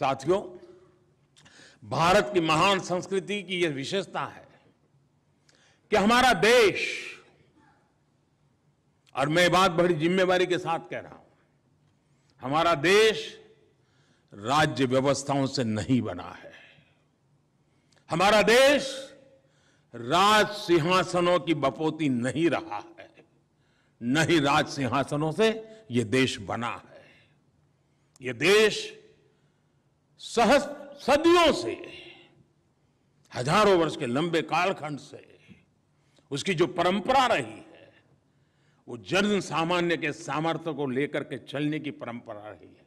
साथियों भारत की महान संस्कृति की यह विशेषता है कि हमारा देश और मैं बात बड़ी जिम्मेवारी के साथ कह रहा हूं हमारा देश राज्य व्यवस्थाओं से नहीं बना है हमारा देश राज सिंहासनों की बपोती नहीं रहा है नहीं राज सिंहासनों से यह देश बना है यह देश सहस सदियों से हजारों वर्ष के लंबे कालखंड से उसकी जो परंपरा रही है वो जन सामान्य के सामर्थ्य को लेकर के चलने की परंपरा रही है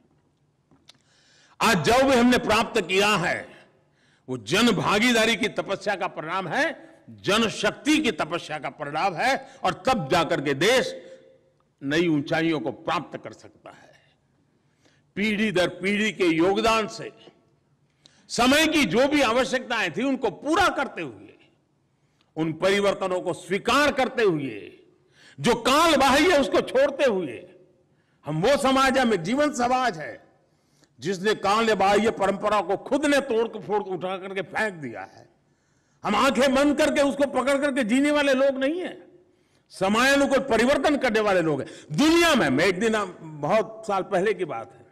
आज जो भी हमने प्राप्त किया है वो जन भागीदारी की तपस्या का परिणाम है जन शक्ति की तपस्या का परिणाम है और तब जाकर के देश नई ऊंचाइयों को प्राप्त कर सकता है पीढ़ी दर पीढ़ी के योगदान से समय की जो भी आवश्यकताएं थी उनको पूरा करते हुए उन परिवर्तनों को स्वीकार करते हुए जो काल बाह्य है उसको छोड़ते हुए हम वो समाज है हमें जीवन समाज है जिसने काल बाह्य परंपरा को खुद ने तोड़ फोड़ उठा करके फेंक दिया है हम आंखें बंद करके उसको पकड़ करके जीने वाले लोग नहीं है समायानुकूल परिवर्तन करने वाले लोग हैं दुनिया में मैं एक दिन बहुत साल पहले की बात है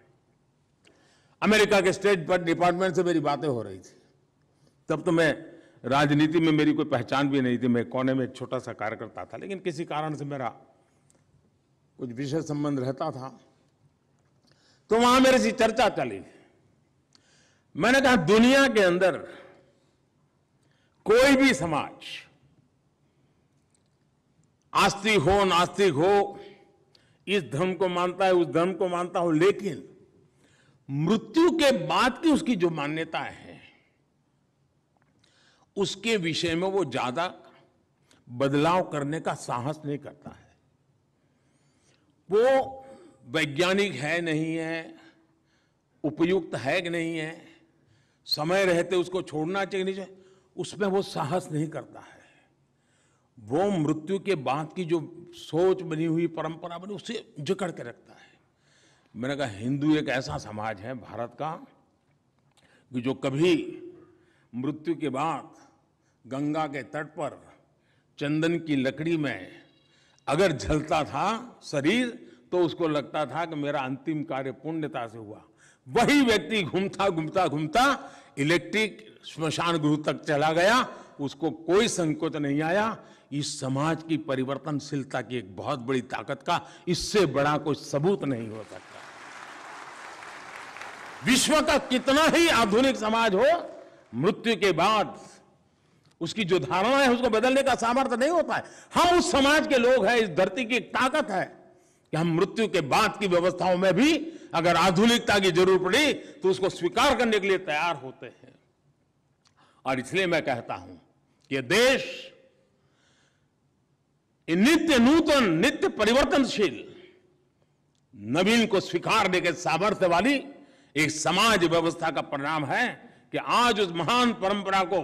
अमेरिका के स्टेट डिपार्टमेंट से मेरी बातें हो रही थी तब तो मैं राजनीति में मेरी कोई पहचान भी नहीं थी मैं कोने में एक छोटा सा कार्यकर्ता था लेकिन किसी कारण से मेरा कुछ विशेष संबंध रहता था तो वहां मेरे से चर्चा चली मैंने कहा दुनिया के अंदर कोई भी समाज आस्तिक हो नास्तिक हो इस धर्म को मानता है उस धर्म को मानता हो लेकिन मृत्यु के बाद की उसकी जो मान्यता है उसके विषय में वो ज्यादा बदलाव करने का साहस नहीं करता है वो वैज्ञानिक है नहीं है उपयुक्त है कि नहीं है समय रहते उसको छोड़ना चाहिए नहीं चाहिए उसमें वो साहस नहीं करता है वो मृत्यु के बाद की जो सोच बनी हुई परंपरा बनी उसे जकड़ के रखता है मैंने कहा हिंदू एक ऐसा समाज है भारत का कि जो कभी मृत्यु के बाद गंगा के तट पर चंदन की लकड़ी में अगर झलता था शरीर तो उसको लगता था कि मेरा अंतिम कार्य पुण्यता से हुआ वही व्यक्ति घूमता घूमता घूमता इलेक्ट्रिक स्मशान गृह तक चला गया उसको कोई संकोच नहीं आया इस समाज की परिवर्तनशीलता की एक बहुत बड़ी ताकत का इससे बड़ा कोई सबूत नहीं होता विश्व का कितना ही आधुनिक समाज हो मृत्यु के बाद उसकी जो धारणा है उसको बदलने का सामर्थ्य नहीं होता है हम उस समाज के लोग हैं इस धरती की ताकत है कि हम मृत्यु के बाद की व्यवस्थाओं में भी अगर आधुनिकता की जरूरत पड़ी तो उसको स्वीकार करने के लिए तैयार होते हैं और इसलिए मैं कहता हूं कि देश नित्य नूतन नित्य परिवर्तनशील नवीन को स्वीकारने के सामर्थ्य वाली एक समाज व्यवस्था का परिणाम है कि आज उस महान परंपरा को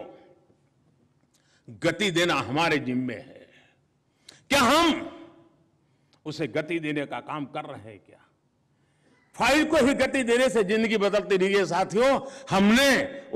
गति देना हमारे जिम्मे है क्या हम उसे गति देने का काम कर रहे हैं क्या फाइल को ही गति देने से जिंदगी बदलती रही है साथियों हमने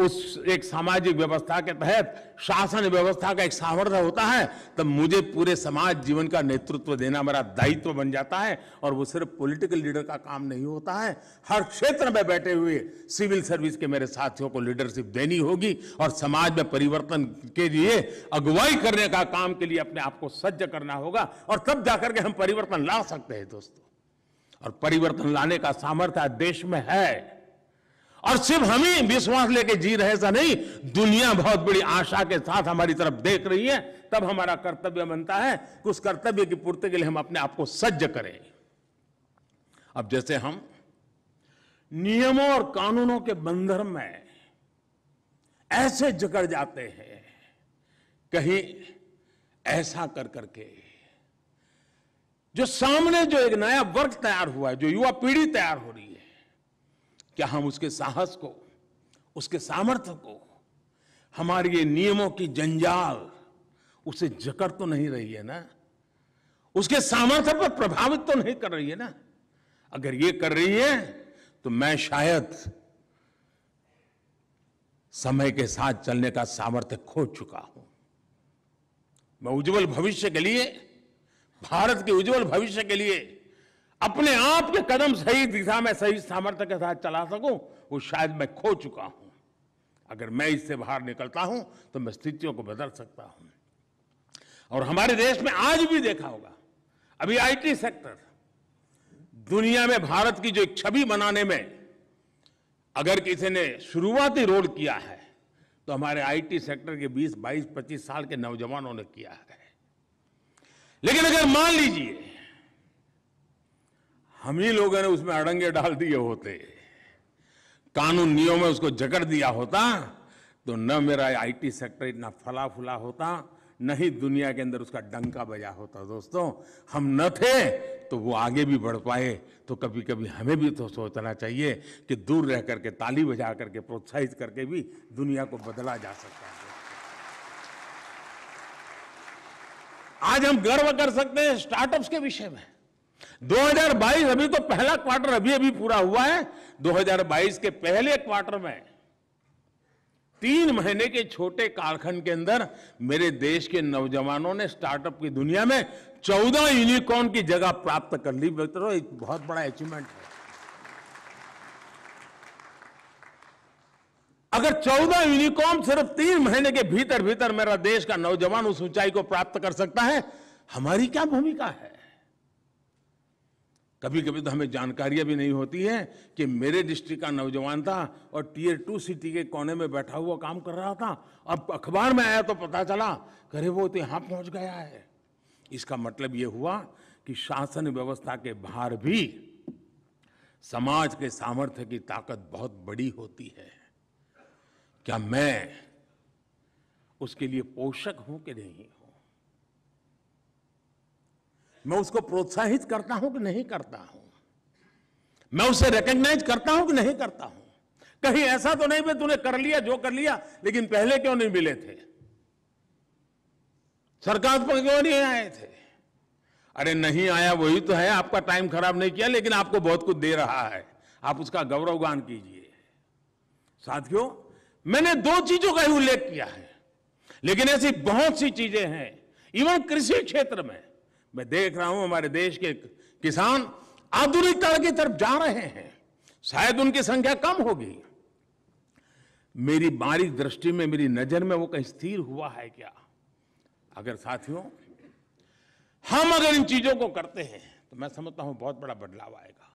उस एक सामाजिक व्यवस्था के तहत शासन व्यवस्था का एक सामर्थ्य होता है तब मुझे पूरे समाज जीवन का नेतृत्व देना मेरा दायित्व बन जाता है और वो सिर्फ पॉलिटिकल लीडर का काम नहीं होता है हर क्षेत्र में बैठे हुए सिविल सर्विस के मेरे साथियों को लीडरशिप देनी होगी और समाज में परिवर्तन के लिए अगुवाई करने का काम के लिए अपने आप को सज्ज करना होगा और तब जाकर के हम परिवर्तन ला सकते हैं दोस्तों और परिवर्तन लाने का सामर्थ्य देश में है और सिर्फ हम ही विश्वास लेके जी रहे ऐसा नहीं दुनिया बहुत बड़ी आशा के साथ हमारी तरफ देख रही है तब हमारा कर्तव्य बनता है कि उस कर्तव्य की पूर्ति के लिए हम अपने आप को सज्ज करें अब जैसे हम नियमों और कानूनों के बंधन में ऐसे जकड़ जाते हैं कहीं ऐसा कर करके जो सामने जो एक नया वर्ग तैयार हुआ है जो युवा पीढ़ी तैयार हो रही है क्या हम उसके साहस को उसके सामर्थ्य को हमारे ये नियमों की जंजाल उसे जकड़ तो नहीं रही है ना उसके सामर्थ्य पर प्रभावित तो नहीं कर रही है ना अगर ये कर रही है तो मैं शायद समय के साथ चलने का सामर्थ्य खो चुका हूं मैं उज्जवल भविष्य के लिए भारत के उज्जवल भविष्य के लिए अपने आप के कदम सही दिशा में सही सामर्थ्य के साथ चला सकूं वो शायद मैं खो चुका हूं अगर मैं इससे बाहर निकलता हूं तो मैं स्थितियों को बदल सकता हूं और हमारे देश में आज भी देखा होगा अभी आईटी सेक्टर दुनिया में भारत की जो एक छवि बनाने में अगर किसी ने शुरुआती रोल किया है तो हमारे आईटी सेक्टर के 20, 22, 25 साल के नौजवानों ने किया है लेकिन अगर मान लीजिए हम ही लोगों ने उसमें अड़ंगे डाल दिए होते कानून नियम में उसको जकड़ दिया होता तो न मेरा आईटी सेक्टर इतना फला फुला होता न ही दुनिया के अंदर उसका डंका बजा होता दोस्तों हम न थे तो वो आगे भी बढ़ पाए तो कभी कभी हमें भी तो सोचना चाहिए कि दूर रह करके ताली बजा करके प्रोत्साहित करके भी दुनिया को बदला जा सकता है आज हम गर्व कर सकते हैं स्टार्टअप्स के विषय में 2022 अभी तो पहला क्वार्टर अभी अभी पूरा हुआ है 2022 के पहले क्वार्टर में तीन महीने के छोटे कारखंड के अंदर मेरे देश के नौजवानों ने स्टार्टअप की दुनिया में चौदह यूनिकॉर्न की जगह प्राप्त कर ली मित्रों एक बहुत बड़ा अचीवमेंट है अगर 14 यूनिकॉर्न सिर्फ तीन महीने के भीतर भीतर मेरा देश का नौजवान उस ऊंचाई को प्राप्त कर सकता है हमारी क्या भूमिका है कभी कभी तो हमें जानकारियां भी नहीं होती है कि मेरे डिस्ट्रिक्ट का नौजवान था और टीयर टू सिटी के कोने में बैठा हुआ काम कर रहा था अब अखबार में आया तो पता चला करे वो तो यहां पहुंच गया है इसका मतलब यह हुआ कि शासन व्यवस्था के बाहर भी समाज के सामर्थ्य की ताकत बहुत बड़ी होती है क्या मैं उसके लिए पोषक हूं कि नहीं हूं मैं उसको प्रोत्साहित करता हूं कि नहीं करता हूं मैं उसे रिकग्नाइज करता हूं कि नहीं करता हूं कहीं ऐसा तो नहीं भाई तूने कर लिया जो कर लिया लेकिन पहले क्यों नहीं मिले थे सरकार पर क्यों नहीं आए थे अरे नहीं आया वही तो है आपका टाइम खराब नहीं किया लेकिन आपको बहुत कुछ दे रहा है आप उसका गौरवगान कीजिए साथियों मैंने दो चीजों का ही उल्लेख किया है लेकिन ऐसी बहुत सी चीजें हैं इवन कृषि क्षेत्र में मैं देख रहा हूं हमारे देश के किसान आधुनिकता की तरफ जा रहे हैं शायद उनकी संख्या कम होगी मेरी बारीक दृष्टि में मेरी नजर में वो कहीं स्थिर हुआ है क्या अगर साथियों हम अगर इन चीजों को करते हैं तो मैं समझता हूं बहुत बड़ा बदलाव आएगा